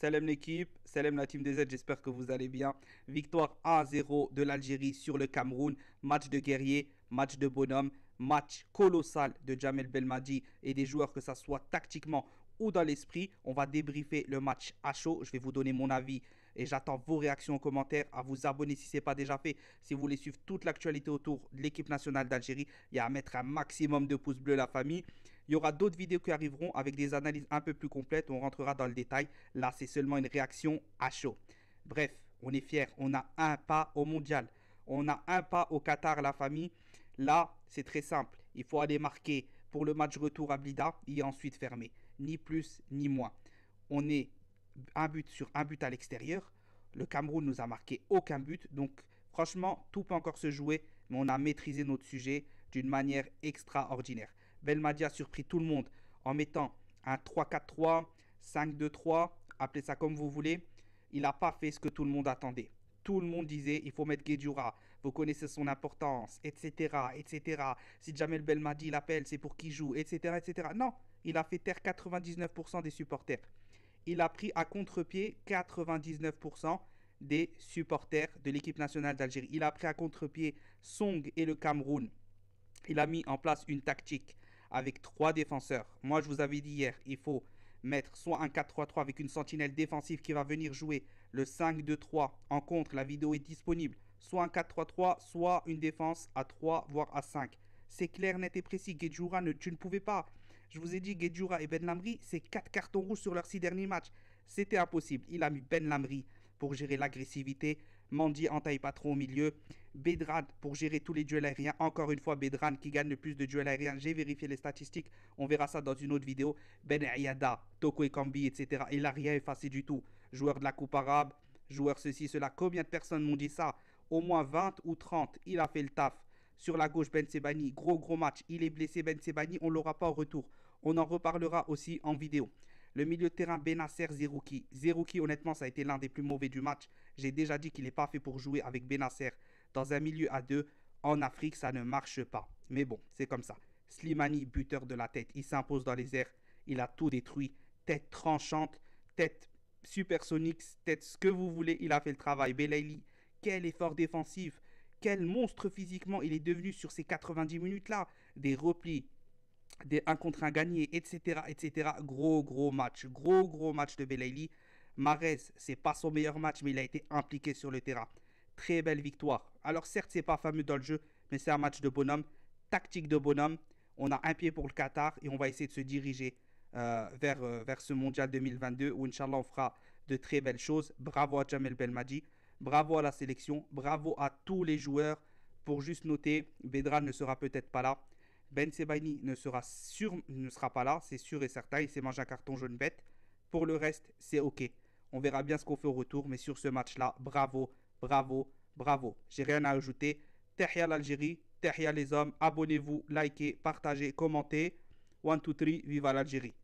Salam l'équipe, salam la team des aides, j'espère que vous allez bien. Victoire 1-0 de l'Algérie sur le Cameroun, match de guerrier, match de bonhomme, match colossal de Jamel Belmadi et des joueurs que ça soit tactiquement ou dans l'esprit. On va débriefer le match à chaud. Je vais vous donner mon avis et j'attends vos réactions en commentaire. À vous abonner si ce n'est pas déjà fait. Si vous voulez suivre toute l'actualité autour de l'équipe nationale d'Algérie, il y a à mettre un maximum de pouces bleus la famille. Il y aura d'autres vidéos qui arriveront avec des analyses un peu plus complètes. On rentrera dans le détail. Là, c'est seulement une réaction à chaud. Bref, on est fiers. On a un pas au mondial. On a un pas au Qatar, la famille. Là, c'est très simple. Il faut aller marquer pour le match retour à Blida et ensuite fermer. Ni plus ni moins. On est un but sur un but à l'extérieur. Le Cameroun nous a marqué aucun but. Donc, franchement, tout peut encore se jouer. Mais on a maîtrisé notre sujet d'une manière extraordinaire. Belmadi a surpris tout le monde en mettant un 3-4-3, 5-2-3, appelez ça comme vous voulez. Il n'a pas fait ce que tout le monde attendait. Tout le monde disait il faut mettre Guedjura, vous connaissez son importance, etc. etc. Si Jamel Belmadi l'appelle, c'est pour qui joue, etc., etc. Non, il a fait taire 99% des supporters. Il a pris à contre-pied 99% des supporters de l'équipe nationale d'Algérie. Il a pris à contre-pied Song et le Cameroun. Il a mis en place une tactique avec trois défenseurs. Moi, je vous avais dit hier, il faut mettre soit un 4-3-3 avec une sentinelle défensive qui va venir jouer le 5-2-3 en contre, la vidéo est disponible, soit un 4-3-3, soit une défense à 3 voire à 5. C'est clair, net et précis. Guedjura, ne, tu ne pouvais pas. Je vous ai dit, Guedjura et Ben Lamri, c'est 4 cartons rouges sur leurs 6 derniers matchs. C'était impossible. Il a mis Ben Lamri pour gérer l'agressivité, Mandy entaille pas trop au milieu. Bedran pour gérer tous les duels aériens. Encore une fois, Bedran qui gagne le plus de duels aériens. J'ai vérifié les statistiques. On verra ça dans une autre vidéo. Ben Ayada, Toko Kambi, etc. Il n'a rien effacé du tout. Joueur de la Coupe arabe, joueur ceci, cela. Combien de personnes m'ont dit ça Au moins 20 ou 30. Il a fait le taf. Sur la gauche, Ben Sebani. Gros, gros match. Il est blessé, Ben Sebani. On l'aura pas au retour. On en reparlera aussi en vidéo. Le milieu de terrain Benasser Zerouki. Zerouki, honnêtement, ça a été l'un des plus mauvais du match. J'ai déjà dit qu'il n'est pas fait pour jouer avec Benasser. Dans un milieu à deux, en Afrique, ça ne marche pas. Mais bon, c'est comme ça. Slimani, buteur de la tête, il s'impose dans les airs. Il a tout détruit. Tête tranchante, tête supersonique, tête ce que vous voulez. Il a fait le travail. Belayli, quel effort défensif. Quel monstre physiquement il est devenu sur ces 90 minutes-là. Des replis, des 1 contre 1 gagné, etc., etc. Gros, gros match. Gros, gros match de Belayli Marez, c'est pas son meilleur match, mais il a été impliqué sur le terrain. Très belle victoire. Alors certes, c'est pas fameux dans le jeu, mais c'est un match de bonhomme, tactique de bonhomme. On a un pied pour le Qatar et on va essayer de se diriger euh, vers, euh, vers ce mondial 2022 où, Inch'Allah, on fera de très belles choses. Bravo à Jamel Belmadi, bravo à la sélection, bravo à tous les joueurs. Pour juste noter, vedra ne sera peut-être pas là, ben Sebani ne sera, sûr, ne sera pas là, c'est sûr et certain. Il s'est mangé un carton jaune bête. Pour le reste, c'est OK. On verra bien ce qu'on fait au retour. Mais sur ce match-là, bravo, bravo, bravo. J'ai rien à ajouter. à l'Algérie, Tahia les hommes. Abonnez-vous, likez, partagez, commentez. One, two, three, viva l'Algérie.